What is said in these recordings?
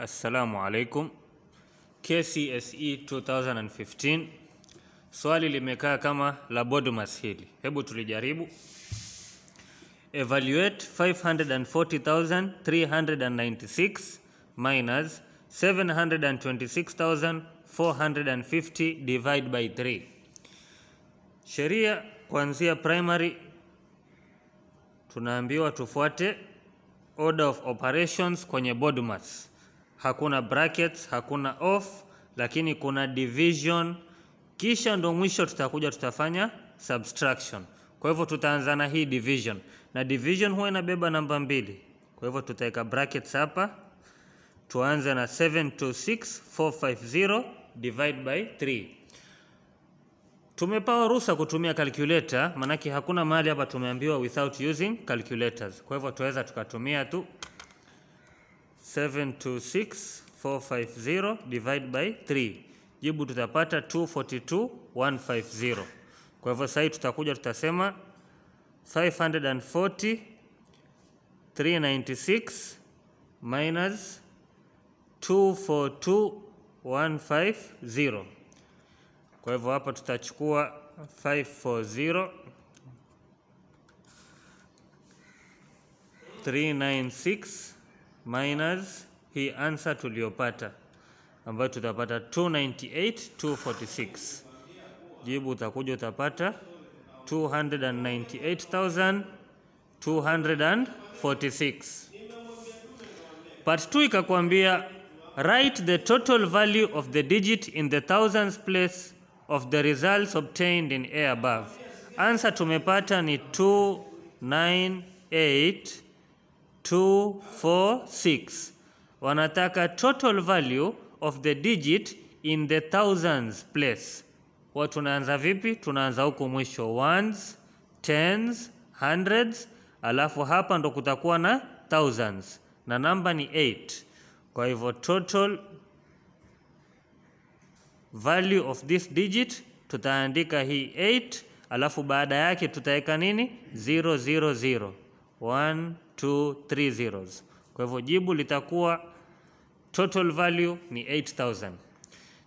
Assalamu alaikum. KCSE 2015 swali limekaa kama la Bodmas hili, hebu tulijaribu. Evaluate 540,396 minus 726,450 divide by 3. Sheria kuanzia primary tunaambiwa tufuate order of operations kwenye Bodmas hakuna brackets, hakuna off, lakini kuna division, kisha ndo mwisho tutakuja tutafanya subtraction. Kwa hivyo tutaanza na hii division, na division huwa inabeba namba mbili. Kwa hivyo tutaweka brackets hapa, tuanze na 726450 divide by 3. Tumepewa ruhusa kutumia calculator, manake hakuna mahali hapa tumeambiwa without using calculators. Kwa hivyo tuweza tukatumia tu 726450 divide by 3. Jibu tutapata 242150. Kwa hivyo sasa tutakuja tutasema 540 396 minus 242150. Kwa hivyo hapa tutachukua 540 396 minus hii ansa tuliyopata ambayo tutapata 298 246. Jibu utakuja utapata 298,246. Part 2 ikakwambia write the total value of the digit in the thousands place of the results obtained in A above. Answer tumepata ni 298 2, 4, 6. Wanataka total value of the digit in the thousands place. Huwa tunaanza vipi? Tunaanza huku mwisho ones, tens, hundreds, alafu hapa ndo kutakuwa na thousands na namba ni 8. Kwa hivyo total value of this digit tutaandika hii 8 alafu baada yake tutaweka nini? 000 1 three zeros. Kwa hivyo jibu litakuwa total value ni 8000.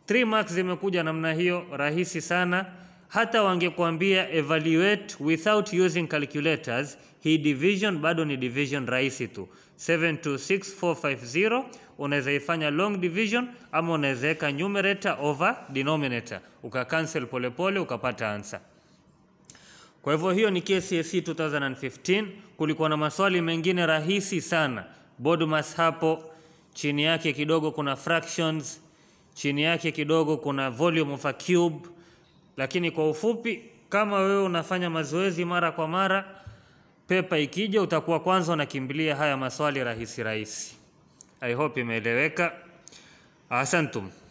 Three marks zimekuja namna hiyo rahisi sana. Hata wangekuambia evaluate without using calculators, hii division bado ni division rahisi tu. 726450 unaweza ifanya long division ama unaweza weka numerator over denominator, uka cancel polepole ukapata answer. Kwa hivyo hiyo ni KCSE 2015. Kulikuwa na maswali mengine rahisi sana, mass hapo chini yake kidogo kuna fractions, chini yake kidogo kuna volume of a cube. Lakini kwa ufupi, kama wewe unafanya mazoezi mara kwa mara, pepa ikija, utakuwa kwanza unakimbilia haya maswali rahisi rahisi. I hope imeeleweka. Asantum.